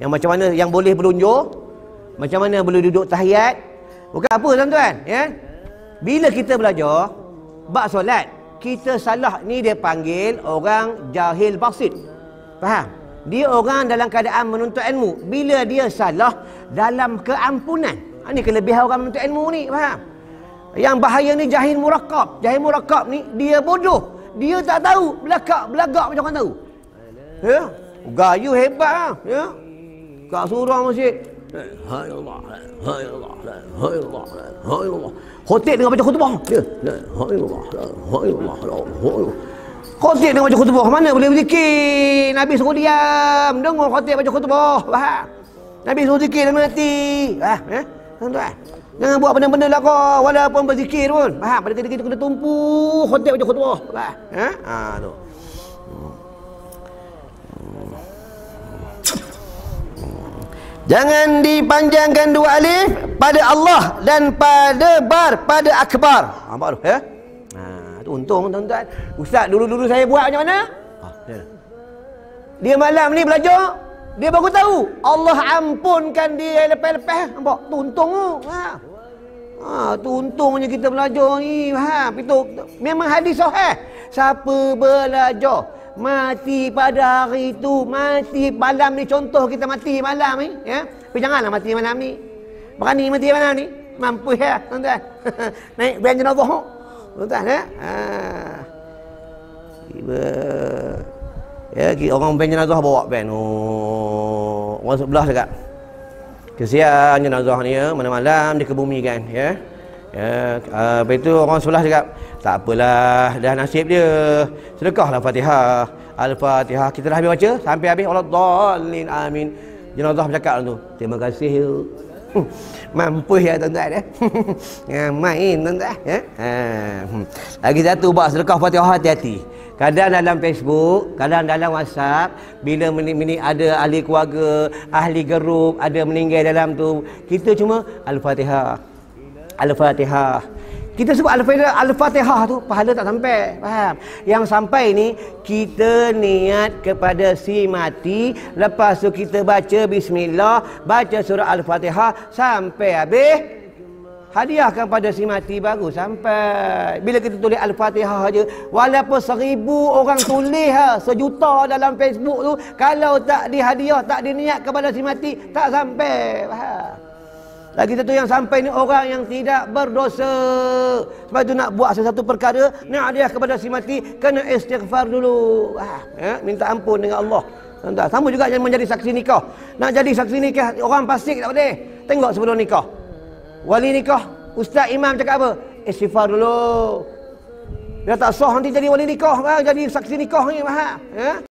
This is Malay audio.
yang macam mana yang boleh berunjur macam mana boleh duduk tahiyat bukan apa tuan-tuan ya bila kita belajar bab solat kita salah ni dia panggil orang jahil basit faham dia orang dalam keadaan menuntut ilmu bila dia salah dalam keampunan ini ha, kelebihan orang menuntut ilmu ni faham yang bahaya ni jahil murakab jahil murakab ni dia bodoh dia tak tahu belakak belagak macam orang tahu ya gayu hebat ha, ya Hai Hai Hai Allah, Allah, 告诉庄东西，哎呦妈嘞，哎呦妈嘞，哎呦妈嘞，哎呦妈，好爹的我就好多包，哎哎呦妈嘞，哎呦妈嘞，哎呦。Khotib dengan baca khutbah ya. khutbah. Hai Hai Hai Allah, Allah, Allah. mana boleh berzikir Nabi suruh diam dengar khotib baca khutbah faham Nabi suruh zikir dengan hati ah eh ya? tuan jangan buat benda-benda lah kau walaupun berzikir pun faham pada ketika itu kena tumpu khotib baca khutbah faham eh ha tu Jangan dipanjangkan dua alif pada Allah dan pada bar pada akbar. Nampak ha, tu ya? Ha tu untung tuan-tuan. Ustaz dulu-dulu saya buat macam mana? Ha, ya. Dia malam ni belajar, dia baru tahu. Allah ampunkan dia lepas-lepas. Nampak tu untung tu. Ha. Ha tu untungnya kita belajar ni. Ha itu memang hadis sahih. Siapa belajar Mati pada hari itu Mati malam ni contoh kita mati malam ni ya? Tapi janganlah mati malam ni Berani mati malam ni Mampu ya tuan-tuan Naik band jenazah oh. Tuan-tuan ya ha. Tiba Ya, orang band jenazah bawa band oh, Orang sebelah cakap Kesian jenazah ni ya, malam-malam dikebumikan ya. Ya, uh, ah, lepas tu orang solah cakap, tak apalah, dah nasib dia. Sedekahlah Fatihah. Al-Fatihah. Kita dah habis baca sampai habis. Allah dalin amin. Jenazah bercakap tu. Terima kasih. Ya. Hmm. Mampu ya tuan-tuan eh. ya, main tuan-tuan eh. Ya. Ha. Hmm. Lagi satu buat sedekah Fatihah hati-hati. Kadang dalam Facebook, kadang dalam WhatsApp, bila mini-mini ada ahli keluarga, ahli gerup, ada meninggal dalam tu, kita cuma Al-Fatihah. Al-Fatihah. Kita sebut Al-Fatihah, Al-Fatihah tu pahala tak sampai. Faham? Yang sampai ni kita niat kepada si mati. Lepas tu kita baca Bismillah. Baca surah Al-Fatihah. Sampai habis. Hadiahkan pada si mati baru sampai. Bila kita tulis Al-Fatihah aja, walaupun seribu orang tulis ha, sejuta dalam Facebook tu, kalau tak dihadiah, tak diniat kepada si mati, tak sampai. Faham? Lagi satu yang sampai ni orang yang tidak berdosa. Sebab itu nak buat sesuatu perkara, nak dia kepada si mati, kena istighfar dulu. Ah, ya, minta ampun dengan Allah. Entah. Sama juga yang menjadi saksi nikah. Nak jadi saksi nikah, orang pasti tak boleh. Tengok sebelum nikah. Wali nikah, ustaz imam cakap apa? Istighfar dulu. Dia tak sah nanti jadi wali nikah, ah, jadi saksi nikah ni. Ya?